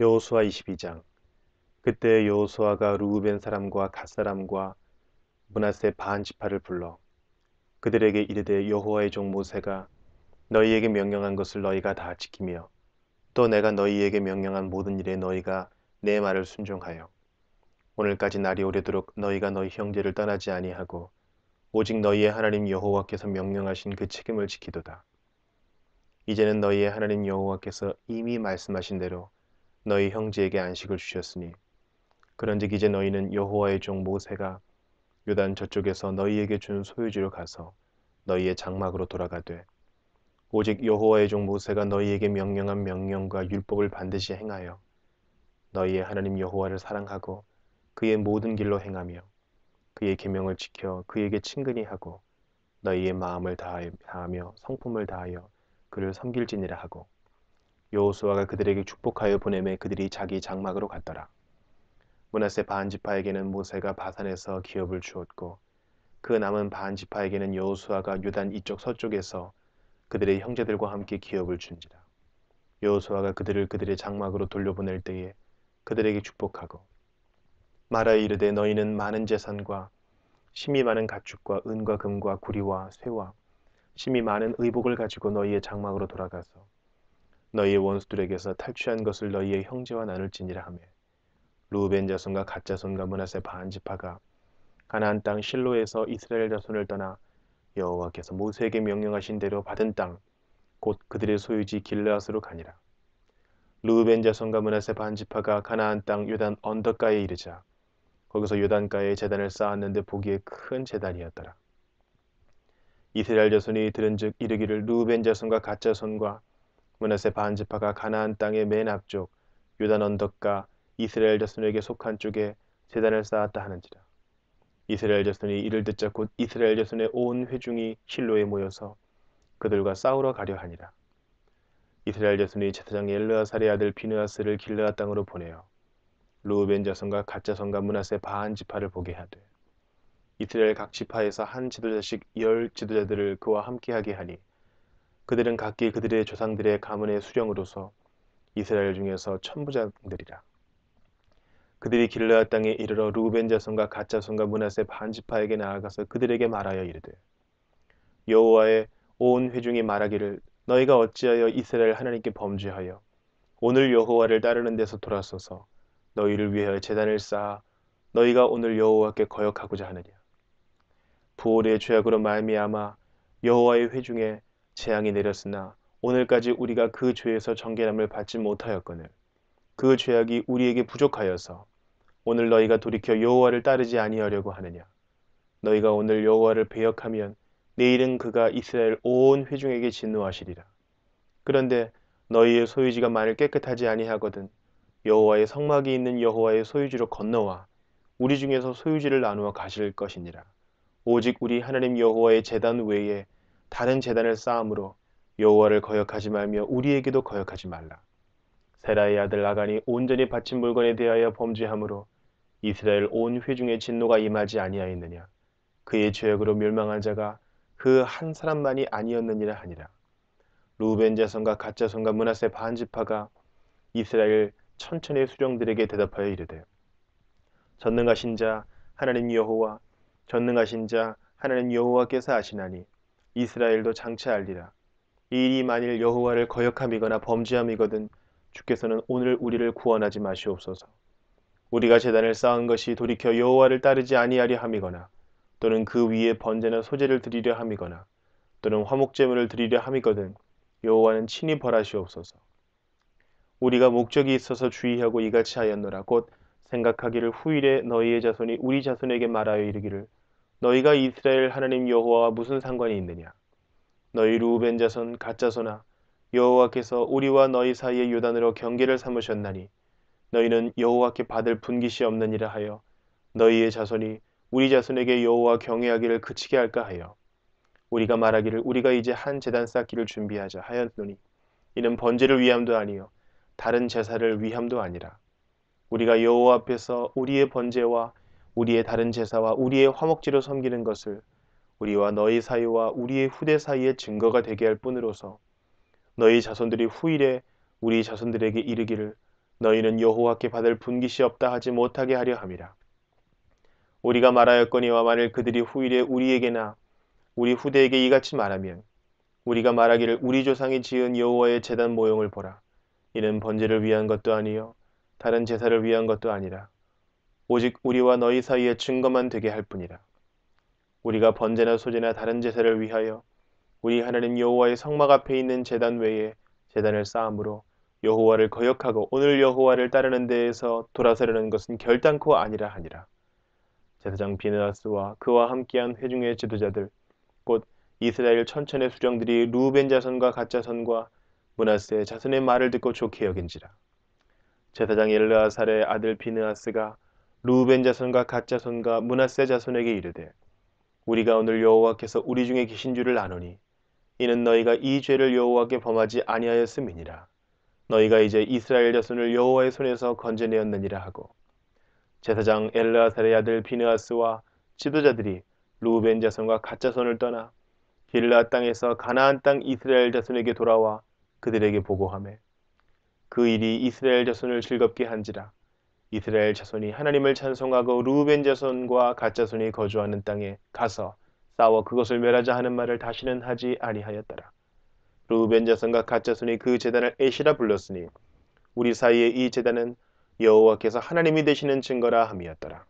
여호수아 22장 그때 여호수아가 루우벤 사람과 갓 사람과 문하세 반 지파를 불러 그들에게 이르되 여호와의 종 모세가 너희에게 명령한 것을 너희가 다 지키며 또 내가 너희에게 명령한 모든 일에 너희가 내 말을 순종하여 오늘까지 날이 오래도록 너희가 너희 형제를 떠나지 아니하고 오직 너희의 하나님 여호와께서 명령하신 그 책임을 지키도다. 이제는 너희의 하나님 여호와께서 이미 말씀하신 대로 너희 형제에게 안식을 주셨으니 그런즉 이제 너희는 여호와의 종 모세가 요단 저쪽에서 너희에게 준 소유지로 가서 너희의 장막으로 돌아가되 오직 여호와의 종 모세가 너희에게 명령한 명령과 율법을 반드시 행하여 너희의 하나님 여호와를 사랑하고 그의 모든 길로 행하며 그의 계명을 지켜 그에게 친근히 하고 너희의 마음을 다하며 성품을 다하여 그를 섬길지니라 하고 여호수아가 그들에게 축복하여 보내매 그들이 자기 장막으로 갔더라. 문하세 반지파에게는 모세가 바산에서 기업을 주었고 그 남은 반지파에게는 여호수아가 유단 이쪽 서쪽에서 그들의 형제들과 함께 기업을 준지라. 여호수아가 그들을 그들의 장막으로 돌려보낼 때에 그들에게 축복하고 말하 이르되 너희는 많은 재산과 심히 많은 가축과 은과 금과 구리와 쇠와 심히 많은 의복을 가지고 너희의 장막으로 돌아가서 너희의 원수들에게서 탈취한 것을 너희의 형제와 나눌지니라 하며 루벤 자손과 갓 자손과 문하세 반지파가 가나안 땅 실로에서 이스라엘 자손을 떠나 여호와께서 모세에게 명령하신 대로 받은 땅 곧 그들의 소유지 길르앗으로 가니라 루벤 자손과 문하세 반지파가 가나안 땅 요단 언덕가에 이르자 거기서 요단가에 재단을 쌓았는데 보기에 큰 재단이었더라 이스라엘 자손이 들은즉 이르기를 루벤 자손과 갓 자손과 문하세 반지파가 가나안 땅의 맨 앞쪽 요단 언덕과 이스라엘 자손에게 속한 쪽에 재단을 쌓았다 하는지라. 이스라엘 자손이 이를 듣자 곧 이스라엘 자손의 온 회중이 실로에 모여서 그들과 싸우러 가려 하니라. 이스라엘 자손이 제사장 엘르아살의 아들 비느아스를 길르아 땅으로 보내어 루우벤 자손과 가짜 성과 문하세 반 지파를 보게 하되 이스라엘 각 지파에서 한 지도자씩 열 지도자들을 그와 함께하게 하니 그들은 각기 그들의 조상들의 가문의 수령으로서 이스라엘 중에서 천부장들이라. 그들이 길르앗 땅에 이르러 루벤 자손과 갓 자손과 문하세 반지파에게 나아가서 그들에게 말하여 이르되 여호와의 온 회중이 말하기를 너희가 어찌하여 이스라엘 하나님께 범죄하여 오늘 여호와를 따르는 데서 돌아서서 너희를 위하여 재단을 쌓아 너희가 오늘 여호와께 거역하고자 하느냐 부올의 죄악으로 말미암아 여호와의 회중에 재앙이 내렸으나 오늘까지 우리가 그 죄에서 정결함을 받지 못하였거늘 그 죄악이 우리에게 부족하여서 오늘 너희가 돌이켜 여호와를 따르지 아니하려고 하느냐 너희가 오늘 여호와를 배역하면 내일은 그가 이스라엘 온 회중에게 진노하시리라 그런데 너희의 소유지가 만일 깨끗하지 아니하거든 여호와의 성막이 있는 여호와의 소유지로 건너와 우리 중에서 소유지를 나누어 가실 것이니라 오직 우리 하나님 여호와의 재단 외에 다른 재단을 쌓음으로 여호와를 거역하지 말며 우리에게도 거역하지 말라. 세라의 아들 아간이 온전히 바친 물건에 대하여 범죄함으로 이스라엘 온 회중의 진노가 임하지 아니하였느냐. 그의 죄역으로 멸망한 자가 그 한 사람만이 아니었느니라 하니라. 루벤 자손과 가짜손과 문하세 반 지파가 이스라엘 천천히 수령들에게 대답하여 이르되 전능하신 자 하나님 여호와 전능하신 자 하나님 여호와께서 아시나니 이스라엘도 장차알리라. 이 일이 만일 여호와를 거역함이거나 범죄함이거든 주께서는 오늘 우리를 구원하지 마시옵소서. 우리가 재단을 쌓은 것이 돌이켜 여호와를 따르지 아니하려 함이거나 또는 그 위에 번제나 소재를 드리려 함이거나 또는 화목제물을 드리려 함이거든 여호와는 친히 벌하시옵소서. 우리가 목적이 있어서 주의하고 이같이 하였노라 곧 생각하기를 후일에 너희의 자손이 우리 자손에게 말하여 이르기를 너희가 이스라엘 하나님 여호와와 무슨 상관이 있느냐? 너희 루벤 자손 가짜 손나 여호와께서 우리와 너희 사이의 요단으로 경계를 삼으셨나니 너희는 여호와께 받을 분깃이 없느니라 하여 너희의 자손이 우리 자손에게 여호와 경외하기를 그치게 할까 하여 우리가 말하기를 우리가 이제 한 재단 쌓기를 준비하자 하였노니 이는 번제를 위함도 아니요 다른 제사를 위함도 아니라 우리가 여호와 앞에서 우리의 번제와 우리의 다른 제사와 우리의 화목지로 섬기는 것을 우리와 너희 사이와 우리의 후대 사이의 증거가 되게 할 뿐으로서 너희 자손들이 후일에 우리 자손들에게 이르기를 너희는 여호와께 받을 분깃이 없다 하지 못하게 하려 함이라. 우리가 말하였거니와 만일 그들이 후일에 우리에게나 우리 후대에게 이같이 말하면 우리가 말하기를 우리 조상이 지은 여호와의 재단 모형을 보라. 이는 번제를 위한 것도 아니요 다른 제사를 위한 것도 아니라 오직 우리와 너희 사이에 증거만 되게 할 뿐이라. 우리가 번제나 소제나 다른 제사를 위하여 우리 하나님 여호와의 성막 앞에 있는 제단 외에 제단을 쌓음으로 여호와를 거역하고 오늘 여호와를 따르는 데에서 돌아서려는 것은 결단코 아니라 하니라. 제사장 비느다스와 그와 함께한 회중의 지도자들 곧 이스라엘 천천의 수령들이 루벤 자선과가짜선과문하세자선의 말을 듣고 좋게 여긴지라. 제사장 엘르아살의 아들 비느하스가 루벤 자손과 갓 자손과 문하세 자손에게 이르되 우리가 오늘 여호와께서 우리 중에 계신 줄을 아노니 이는 너희가 이 죄를 여호와께 범하지 아니하였음이니라 너희가 이제 이스라엘 자손을 여호와의 손에서 건져내었느니라 하고 제사장 엘르아살의 아들 비느아스와 지도자들이 루벤 자손과 갓 자손을 떠나 길라 땅에서 가나안 땅 이스라엘 자손에게 돌아와 그들에게 보고하며 그 일이 이스라엘 자손을 즐겁게 한지라 이스라엘 자손이 하나님을 찬송하고 루벤 자손과 갓 자손이 거주하는 땅에 가서 싸워 그것을 멸하자 하는 말을 다시는 하지 아니하였더라. 루벤 자손과 갓 자손이 그 제단을 에시라 불렀으니 우리 사이에 이 제단은 여호와께서 하나님이 되시는 증거라 함이었더라.